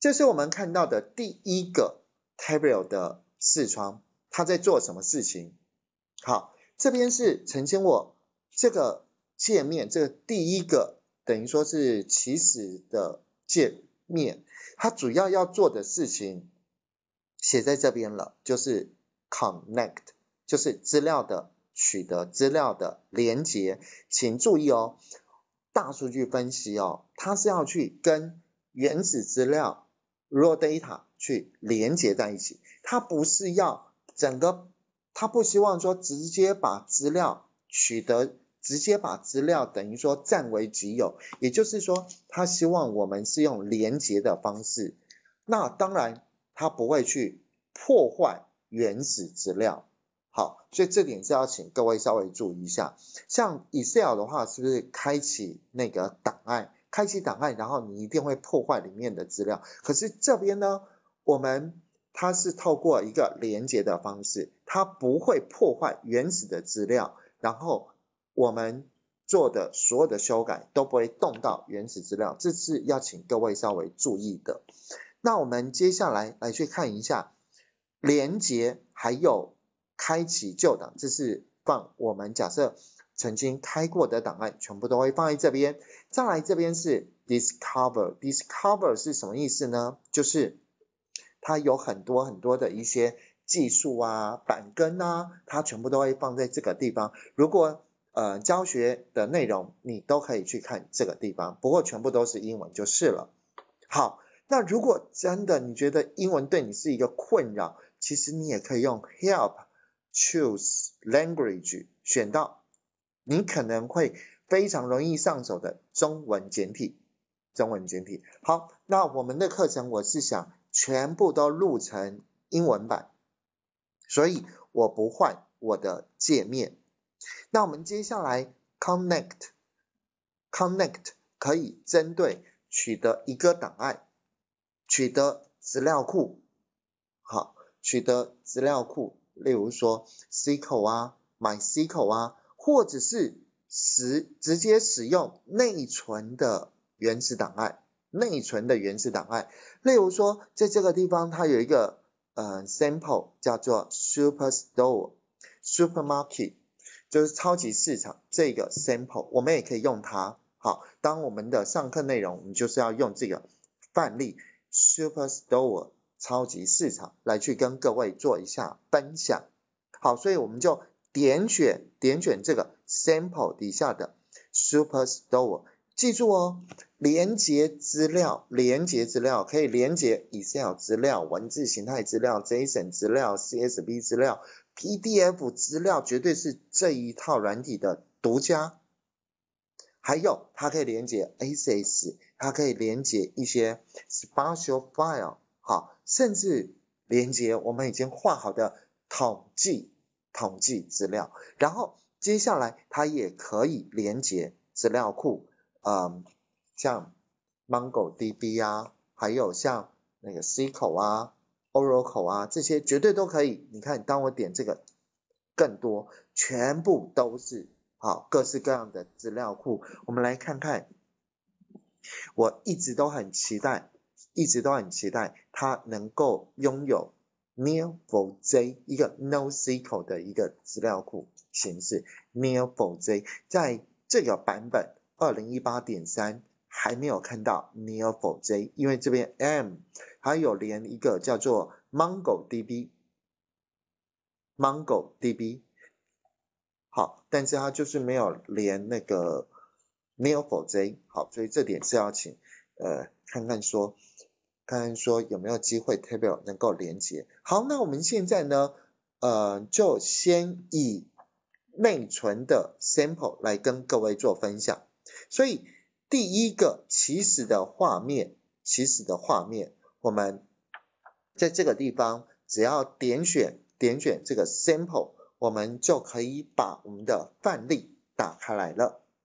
这是我们看到的第一个 t a b l e a 的视窗，他在做什么事情？好，这边是呈现我这个界面，这第一个等于说是起始的界面，他主要要做的事情写在这边了，就是 Connect，就是资料的取得、资料的连接。请注意哦，大数据分析哦，它是要去跟原始资料。Raw data 去连接在一起，他不是要整个，他不希望说直接把资料取得，直接把资料等于说占为己有，也就是说他希望我们是用连接的方式，那当然他不会去破坏原始资料，好，所以这点是要请各位稍微注意一下，像 Excel 的话，是不是开启那个档案？开启档案，然后你一定会破坏里面的资料。可是这边呢，我们它是透过一个连接的方式，它不会破坏原始的资料，然后我们做的所有的修改都不会动到原始资料，这是要请各位稍微注意的。那我们接下来来去看一下连接还有开启旧档，这是放我们假设。曾经开过的档案全部都会放在这边。再来这边是 Discover，Discover 是什么意思呢？就是它有很多很多的一些技术啊、板根啊，它全部都会放在这个地方。如果呃教学的内容你都可以去看这个地方，不过全部都是英文就是了。好，那如果真的你觉得英文对你是一个困扰，其实你也可以用 Help Choose Language 选到。你可能会非常容易上手的中文简体，中文简体。好，那我们的课程我是想全部都录成英文版，所以我不换我的界面。那我们接下来 connect，connect 可以针对取得一个档案，取得资料库，好，取得资料库，例如说 SQL 啊，My SQL 啊。或者是使直接使用内存的原始档案，内存的原始档案，例如说在这个地方它有一个呃 sample 叫做 superstore supermarket，就是超级市场这个 sample，我们也可以用它。好，当我们的上课内容，我们就是要用这个范例 superstore 超级市场来去跟各位做一下分享。好，所以我们就。点选点选这个 sample 底下的 superstore，记住哦，连接资料，连接资料可以连接 Excel 资料、文字形态资料、JSON 资料、CSV 资料、PDF 资料，绝对是这一套软体的独家。还有，它可以连接 Access，它可以连接一些 special file，好，甚至连接我们已经画好的统计。统计资料，然后接下来它也可以连接资料库，嗯，像 MongoDB 啊，还有像那个 SQL 啊、Oracle 啊这些绝对都可以。你看，当我点这个更多，全部都是好各式各样的资料库。我们来看看，我一直都很期待，一直都很期待它能够拥有。Neo4j 一个 NoSQL 的一个资料库形式。Neo4j 在这个版本2018.3还没有看到 Neo4j，因为这边 M 还有连一个叫做 MongoDB，MongoDB 好，但是它就是没有连那个 Neo4j 好，所以这点是要请呃看看说。看看说有没有机会 table 能够连接？好，那我们现在呢，呃，就先以内存的 sample 来跟各位做分享。所以第一个起始的画面，起始的画面，我们在这个地方只要点选点选这个 sample，我们就可以把我们的范例打开来了。